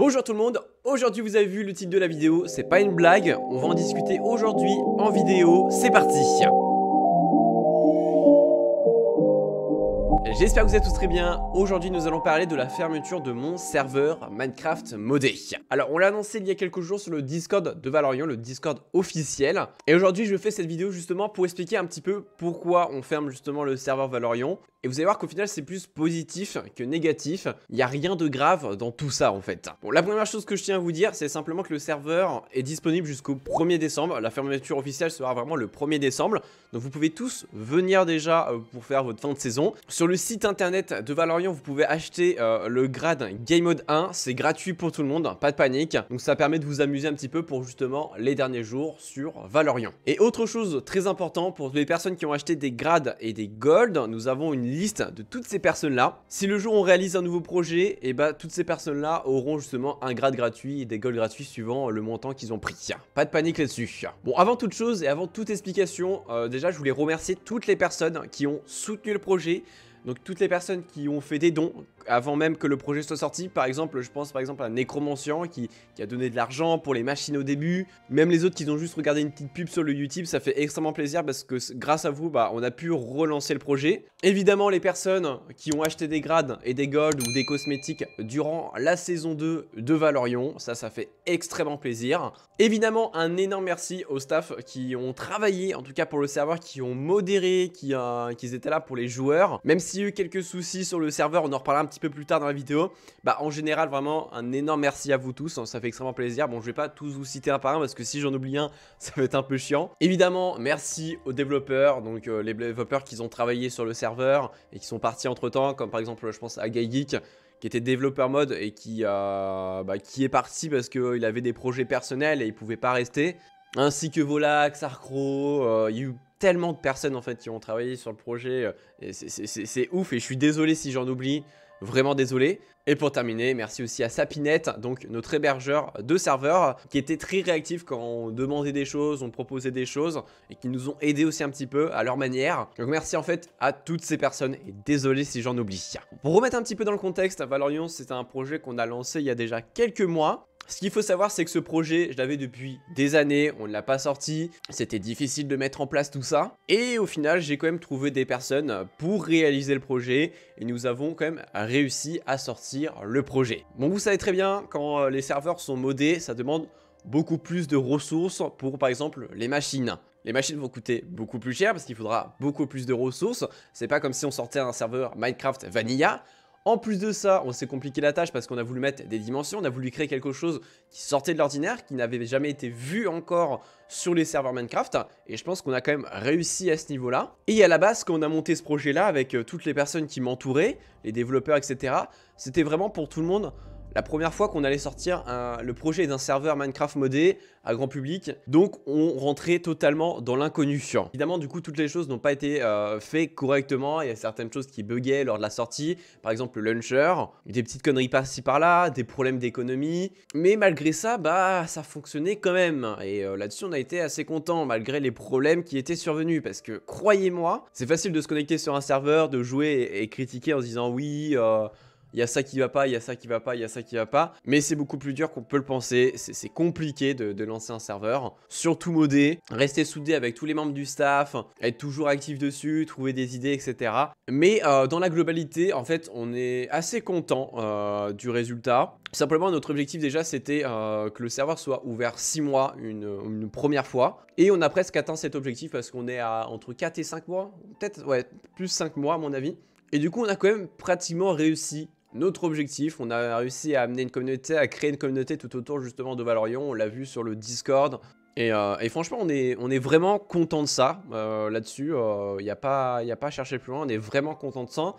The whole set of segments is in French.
Bonjour tout le monde, aujourd'hui vous avez vu le titre de la vidéo, c'est pas une blague, on va en discuter aujourd'hui en vidéo, c'est parti J'espère que vous êtes tous très bien. Aujourd'hui, nous allons parler de la fermeture de mon serveur Minecraft modé. Alors, on l'a annoncé il y a quelques jours sur le Discord de Valorion, le Discord officiel. Et aujourd'hui, je fais cette vidéo justement pour expliquer un petit peu pourquoi on ferme justement le serveur Valorion. Et vous allez voir qu'au final, c'est plus positif que négatif. Il n'y a rien de grave dans tout ça, en fait. Bon, la première chose que je tiens à vous dire, c'est simplement que le serveur est disponible jusqu'au 1er décembre. La fermeture officielle sera vraiment le 1er décembre. Donc, vous pouvez tous venir déjà euh, pour faire votre fin de saison. Sur le site internet de Valorian, vous pouvez acheter euh, le grade Game Mode 1. C'est gratuit pour tout le monde, hein, pas de panique. Donc, ça permet de vous amuser un petit peu pour justement les derniers jours sur Valorian. Et autre chose très important pour les personnes qui ont acheté des grades et des gold, nous avons une liste de toutes ces personnes-là. Si le jour on réalise un nouveau projet, et eh bah ben, toutes ces personnes-là auront justement un grade gratuit et des goals gratuits suivant le montant qu'ils ont pris. Pas de panique là-dessus. Bon, avant toute chose et avant toute explication, euh, déjà je voulais remercier toutes les personnes qui ont soutenu le projet, donc toutes les personnes qui ont fait des dons avant même que le projet soit sorti, par exemple, je pense par exemple à Necromancian qui, a donné de l'argent pour les machines au début, même les autres qui ont juste regardé une petite pub sur le YouTube, ça fait extrêmement plaisir parce que grâce à vous, bah, on a pu relancer le projet. Évidemment, les personnes qui ont acheté des grades et des golds ou des cosmétiques durant la saison 2 de Valorion, ça, ça fait extrêmement plaisir. Évidemment, un énorme merci au staff qui ont travaillé, en tout cas pour le serveur, qui ont modéré, qui, qui étaient là pour les joueurs, même si eu quelques soucis sur le serveur, on en reparlera un petit peu plus tard dans la vidéo. Bah en général vraiment un énorme merci à vous tous, hein, ça fait extrêmement plaisir. Bon je vais pas tous vous citer un par un parce que si j'en oublie un ça va être un peu chiant. Évidemment merci aux développeurs, donc euh, les développeurs qui ont travaillé sur le serveur et qui sont partis entre temps, comme par exemple je pense à Guy qui était développeur mode et qui, euh, bah, qui est parti parce qu'il euh, avait des projets personnels et il pouvait pas rester. Ainsi que Volax, Arcro, You tellement de personnes en fait qui ont travaillé sur le projet. Euh, c'est ouf et je suis désolé si j'en oublie. Vraiment désolé. Et pour terminer, merci aussi à Sapinette, donc notre hébergeur de serveurs, qui était très réactif quand on demandait des choses, on proposait des choses, et qui nous ont aidés aussi un petit peu à leur manière. Donc merci en fait à toutes ces personnes, et désolé si j'en oublie. Pour remettre un petit peu dans le contexte, Valorion, c'est un projet qu'on a lancé il y a déjà quelques mois, ce qu'il faut savoir, c'est que ce projet, je l'avais depuis des années, on ne l'a pas sorti, c'était difficile de mettre en place tout ça. Et au final, j'ai quand même trouvé des personnes pour réaliser le projet et nous avons quand même réussi à sortir le projet. Bon, vous savez très bien, quand les serveurs sont modés, ça demande beaucoup plus de ressources pour par exemple les machines. Les machines vont coûter beaucoup plus cher parce qu'il faudra beaucoup plus de ressources. C'est pas comme si on sortait un serveur Minecraft Vanilla. En plus de ça, on s'est compliqué la tâche parce qu'on a voulu mettre des dimensions, on a voulu créer quelque chose qui sortait de l'ordinaire, qui n'avait jamais été vu encore sur les serveurs Minecraft. Et je pense qu'on a quand même réussi à ce niveau-là. Et à la base, quand on a monté ce projet-là avec euh, toutes les personnes qui m'entouraient, les développeurs, etc., c'était vraiment pour tout le monde la première fois qu'on allait sortir le projet d'un serveur Minecraft modé à grand public. Donc on rentrait totalement dans l'inconnu. Évidemment, du coup, toutes les choses n'ont pas été euh, faites correctement. Il y a certaines choses qui buguaient lors de la sortie. Par exemple, le launcher, des petites conneries par-ci par-là, des problèmes d'économie. Mais malgré ça, bah, ça fonctionnait quand même. Et euh, là-dessus, on a été assez content malgré les problèmes qui étaient survenus. Parce que croyez-moi, c'est facile de se connecter sur un serveur, de jouer et, critiquer en se disant oui. Euh, il y a ça qui va pas, il y a ça qui va pas, il y a ça qui va pas. Mais c'est beaucoup plus dur qu'on peut le penser, c'est compliqué de, lancer un serveur. Surtout modé, rester soudé avec tous les membres du staff, être toujours actif dessus, trouver des idées, etc. Mais euh, dans la globalité, en fait, on est assez content euh, du résultat. Simplement, notre objectif déjà, c'était euh, que le serveur soit ouvert 6 mois une, une, première fois. Et on a presque atteint cet objectif parce qu'on est à entre 4 et 5 mois, peut-être ouais, plus 5 mois à mon avis. Et du coup, on a quand même pratiquement réussi notre objectif. On a réussi à amener une communauté, à créer une communauté tout autour justement de Valorion. On l'a vu sur le Discord. Et, euh, franchement, on est, on est vraiment content de ça. Euh, là-dessus, il euh, n'y a, pas, y a pas à chercher plus loin. On est vraiment content de ça.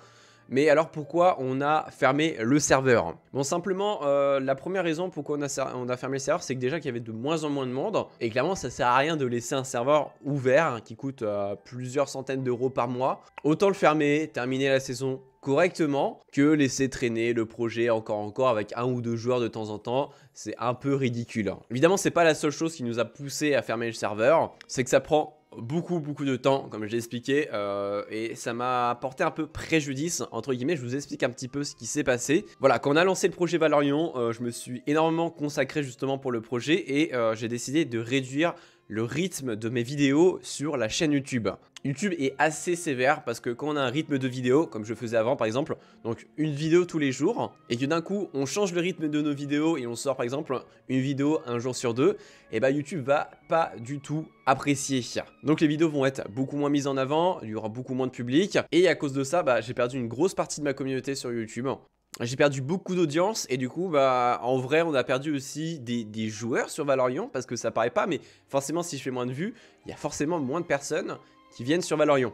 Mais alors pourquoi on a fermé le serveur Bon simplement, la première raison pourquoi on a, on a fermé le serveur, c'est que déjà qu'il y avait de moins en moins de monde. Et clairement, ça sert à rien de laisser un serveur ouvert hein, qui coûte plusieurs centaines d'euros par mois. Autant le fermer, terminer la saison correctement que laisser traîner le projet encore encore avec un ou deux joueurs de temps en temps, c'est un peu ridicule. Évidemment, c'est pas la seule chose qui nous a poussé à fermer le serveur, c'est que ça prend beaucoup beaucoup de temps comme je l'ai expliqué euh, et ça m'a porté un peu préjudice entre guillemets je vous explique un petit peu ce qui s'est passé voilà quand on a lancé le projet Valorion euh, je me suis énormément consacré justement pour le projet et euh, j'ai décidé de réduire le rythme de mes vidéos sur la chaîne YouTube. YouTube est assez sévère parce que quand on a un rythme de vidéo, comme je faisais avant par exemple, donc une vidéo tous les jours, et que d'un coup on change le rythme de nos vidéos et on sort par exemple une vidéo un jour sur deux, et eh bah ben, YouTube va pas du tout apprécier. Donc les vidéos vont être beaucoup moins mises en avant, il y aura beaucoup moins de public, et à cause de ça, bah, j'ai perdu une grosse partie de ma communauté sur YouTube j'ai perdu beaucoup d'audience et du coup, bah, en vrai, on a perdu aussi des, joueurs sur Valorion parce que ça paraît pas, mais forcément, si je fais moins de vues, il y a forcément moins de personnes qui viennent sur Valorion.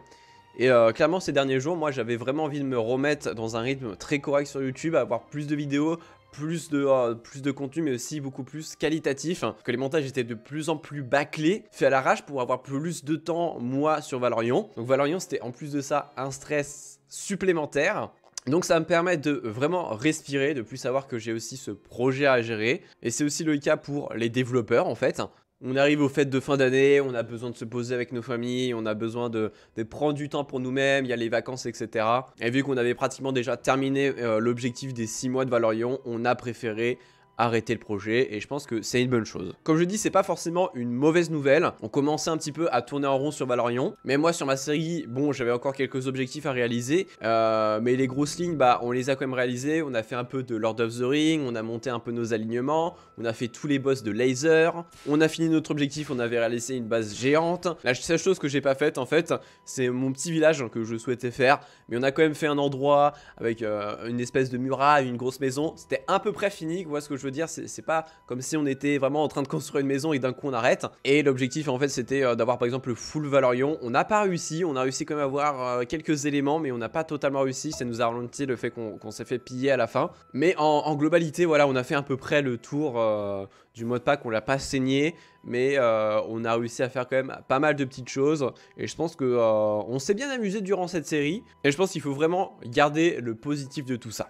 Et euh, clairement, ces derniers jours, moi, j'avais vraiment envie de me remettre dans un rythme très correct sur YouTube, avoir plus de vidéos, plus de, euh, plus de contenu, mais aussi beaucoup plus qualitatif. Hein. que les montages étaient de plus en plus bâclés, faits à l'arrache pour avoir plus de temps, moi, sur Valorion. Donc Valorion, c'était en plus de ça un stress supplémentaire. Donc ça me permet de vraiment respirer, de plus savoir que j'ai aussi ce projet à gérer. Et c'est aussi le cas pour les développeurs en fait. On arrive aux fêtes de fin d'année, on a besoin de se poser avec nos familles, on a besoin de, prendre du temps pour nous-mêmes, il y a les vacances, etc. Et vu qu'on avait pratiquement déjà terminé euh, l'objectif des 6 mois de Valorion, on a préféré arrêter le projet et je pense que c'est une bonne chose. Comme je dis, c'est pas forcément une mauvaise nouvelle. On commençait un petit peu à tourner en rond sur Valorion mais moi sur ma série, bon, j'avais encore quelques objectifs à réaliser, euh, mais les grosses lignes, bah, on les a quand même réalisées. On a fait un peu de Lord of the Ring, on a monté un peu nos alignements, on a fait tous les boss de Laser, on a fini notre objectif, on avait réalisé une base géante. La seule chose que j'ai pas faite en fait, c'est mon petit village que je souhaitais faire, mais on a quand même fait un endroit avec euh, une espèce de muraille, une grosse maison. C'était à peu près fini. voyez ce que je dire, c'est pas comme si on était vraiment en train de construire une maison et d'un coup on arrête. Et l'objectif en fait c'était euh, d'avoir par exemple le full Valorion. On n'a pas réussi, on a réussi quand même à avoir euh, quelques éléments, mais on n'a pas totalement réussi. Ça nous a ralenti le fait qu'on s'est fait piller à la fin. Mais en, globalité, voilà, on a fait à peu près le tour euh, du mode pack, on l'a pas saigné mais on a réussi à faire quand même pas mal de petites choses et je pense que on s'est bien amusé durant cette série et je pense qu'il faut vraiment garder le positif de tout ça.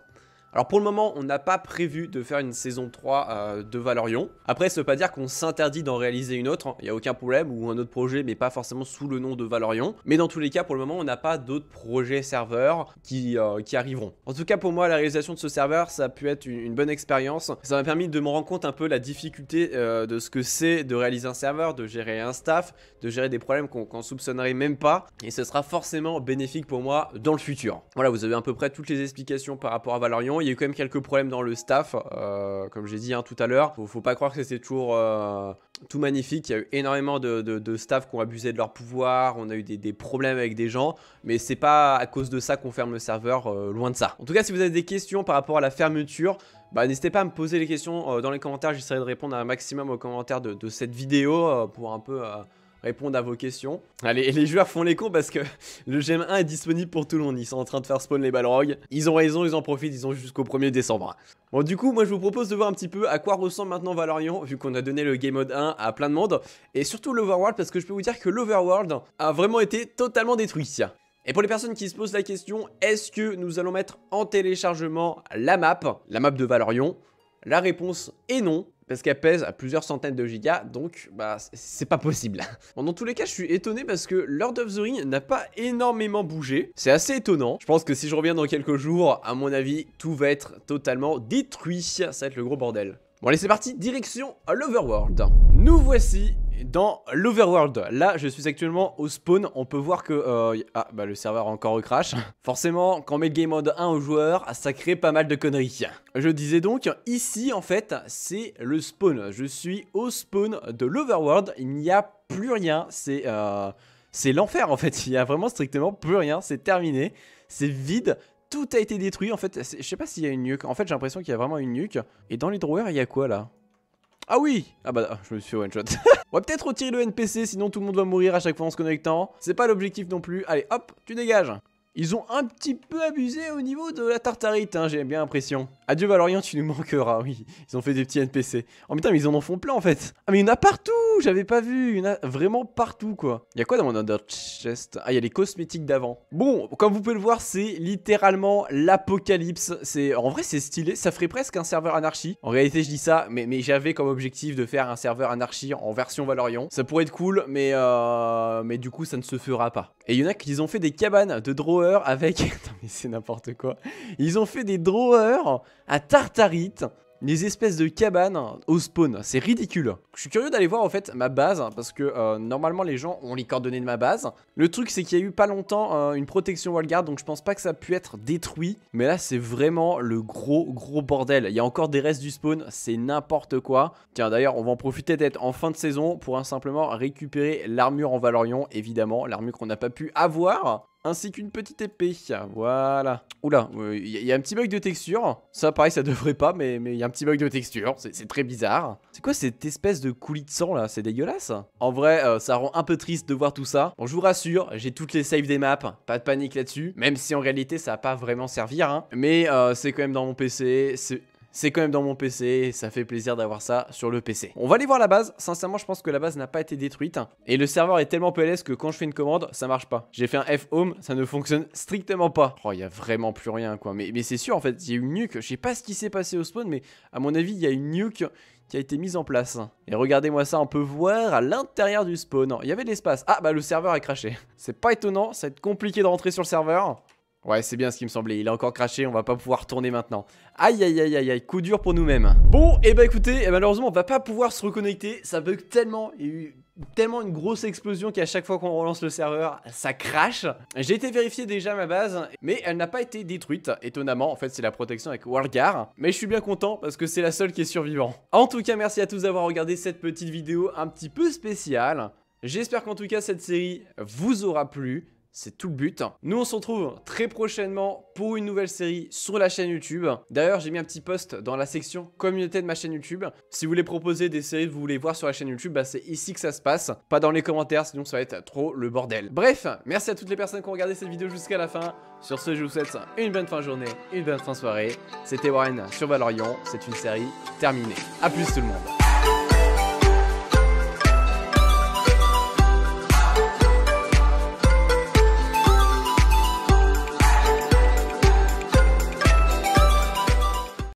Alors pour le moment, on n'a pas prévu de faire une saison 3 euh, de Valorion. Après, ça veut pas dire qu'on s'interdit d'en réaliser une autre, hein. il n'y a aucun problème, ou un autre projet, mais pas forcément sous le nom de Valorion. Mais dans tous les cas, pour le moment, on n'a pas d'autres projets serveurs qui, euh, arriveront. En tout cas, pour moi, la réalisation de ce serveur, ça a pu être une, bonne expérience. Ça m'a permis de me rendre compte un peu la difficulté euh, de ce que c'est de réaliser un serveur, de gérer un staff, de gérer des problèmes qu'on ne soupçonnerait même pas. Et ce sera forcément bénéfique pour moi dans le futur. Voilà, vous avez à peu près toutes les explications par rapport à Valorion il y a eu quand même quelques problèmes dans le staff, euh, comme j'ai dit hein, tout à l'heure. Faut, faut pas croire que c'était toujours euh, tout magnifique. Il y a eu énormément de, staff qui ont abusé de leur pouvoir. On a eu des, problèmes avec des gens, mais c'est pas à cause de ça qu'on ferme le serveur, euh, loin de ça. En tout cas, si vous avez des questions par rapport à la fermeture, bah, n'hésitez pas à me poser les questions dans les commentaires. J'essaierai de répondre à un maximum aux commentaires de cette vidéo pour un peu répondre à vos questions. Allez, les joueurs font les cons parce que le GM1 est disponible pour tout le monde. Ils sont en train de faire spawn les balrogs. Ils ont raison, ils en profitent, ils ont jusqu'au 1er décembre. Bon, du coup, moi je vous propose de voir un petit peu à quoi ressemble maintenant Valorion, vu qu'on a donné le Game Mode 1 à plein de monde. Et surtout l'Overworld, parce que je peux vous dire que l'Overworld a vraiment été totalement détruit. Et pour les personnes qui se posent la question, est-ce que nous allons mettre en téléchargement la map, la map de Valorion La réponse est non parce qu'elle pèse à plusieurs centaines de gigas, donc bah c'est pas possible. Bon, dans tous les cas, je suis étonné parce que Lord of the Ring n'a pas énormément bougé. C'est assez étonnant. Je pense que si je reviens dans quelques jours, à mon avis, tout va être totalement détruit. Ça va être le gros bordel. Bon allez, c'est parti, direction l'Overworld. Nous voici dans l'overworld. Là, je suis actuellement au spawn. On peut voir que... Euh, ah, bah, le serveur a encore crash. Forcément, quand on met le game mode 1 au joueur, ça crée pas mal de conneries. Je disais donc, ici, en fait, c'est le spawn. Je suis au spawn de l'overworld. Il n'y a plus rien. C'est... Euh, c'est l'enfer en fait, il n'y a vraiment strictement plus rien, c'est terminé, c'est vide, tout a été détruit en fait, je sais pas s'il y a une nuque, en fait j'ai l'impression qu'il y a vraiment une nuque, et dans les drawers il y a quoi là ah oui Ah bah je me suis fait one shot. On va peut-être retirer le NPC sinon tout le monde va mourir à chaque fois en se connectant. C'est pas l'objectif non plus. Allez hop, tu dégages. Ils ont un petit peu abusé au niveau de la tartarite, hein, j'ai bien l'impression. Adieu Valorion, tu nous manqueras, oui. Ils ont fait des petits NPC. Oh putain, mais ils en ont font plein en fait. Ah mais il y en a partout, j'avais pas vu. Il y en a vraiment partout quoi. Il y a quoi dans mon under chest Ah, il y a les cosmétiques d'avant. Bon, comme vous pouvez le voir, c'est littéralement l'apocalypse. C'est En vrai, c'est stylé, ça ferait presque un serveur anarchie. En réalité, je dis ça, mais, j'avais comme objectif de faire un serveur anarchie en version Valorion. Ça pourrait être cool, mais, euh, mais du coup, ça ne se fera pas. Et il y en a qui ont fait des cabanes de drawers avec... Attends, mais c'est n'importe quoi. Ils ont fait des drawers à Tartarite des espèces de cabanes au spawn, c'est ridicule. Je suis curieux d'aller voir en fait ma base, hein, parce que euh, normalement les gens ont les coordonnées de ma base. Le truc c'est qu'il y a eu pas longtemps euh, une protection wallguard, donc je pense pas que ça a pu être détruit. Mais là c'est vraiment le gros gros bordel. Il y a encore des restes du spawn, c'est n'importe quoi. Tiens d'ailleurs on va en profiter d'être en fin de saison pour hein, simplement récupérer l'armure en Valorion, évidemment, l'armure qu'on n'a pas pu avoir ainsi qu'une petite épée. Voilà. Oula, il euh, y, a un petit bug de texture. Ça, pareil, ça devrait pas, mais il y a un petit bug de texture. C'est très bizarre. C'est quoi cette espèce de coulis de sang là C'est dégueulasse. En vrai, euh, ça rend un peu triste de voir tout ça. Bon, je vous rassure, j'ai toutes les saves des maps. Pas de panique là-dessus. Même si en réalité, ça va pas vraiment servir. Mais euh, c'est quand même dans mon PC. C'est c'est quand même dans mon PC ça fait plaisir d'avoir ça sur le PC. On va aller voir la base. Sincèrement, je pense que la base n'a pas été détruite. Et le serveur est tellement PLS que quand je fais une commande, ça marche pas. J'ai fait un F home, ça ne fonctionne strictement pas. Oh, il y a vraiment plus rien quoi. Mais, mais c'est sûr en fait, il y a une nuque. Je sais pas ce qui s'est passé au spawn, mais à mon avis, il y a une nuque qui a été mise en place. Et regardez-moi ça, on peut voir à l'intérieur du spawn. Il y avait de l'espace. Ah bah le serveur a craché. C'est pas étonnant, ça va être compliqué de rentrer sur le serveur. Ouais, c'est bien ce qui me semblait. Il a encore craché, on va pas pouvoir tourner maintenant. Aïe, aïe, aïe, aïe, aïe, coup dur pour nous-mêmes. Bon, et eh bah ben, écoutez, eh ben, malheureusement, on va pas pouvoir se reconnecter. Ça bug tellement. Il y a eu tellement une grosse explosion qu'à chaque fois qu'on relance le serveur, ça crache. J'ai été vérifier déjà ma base, mais elle n'a pas été détruite, étonnamment. En fait, c'est la protection avec WorldGuard. Mais je suis bien content parce que c'est la seule qui est survivante. En tout cas, merci à tous d'avoir regardé cette petite vidéo un petit peu spéciale. J'espère qu'en tout cas, cette série vous aura plu. C'est tout le but. Nous, on se retrouve très prochainement pour une nouvelle série sur la chaîne YouTube. D'ailleurs, j'ai mis un petit post dans la section communauté de ma chaîne YouTube. Si vous voulez proposer des séries que vous voulez voir sur la chaîne YouTube, bah, c'est ici que ça se passe. Pas dans les commentaires, sinon ça va être trop le bordel. Bref, merci à toutes les personnes qui ont regardé cette vidéo jusqu'à la fin. Sur ce, je vous souhaite une bonne fin de journée, une bonne fin de soirée. C'était Warren sur Valorion. C'est une série terminée. A plus tout le monde.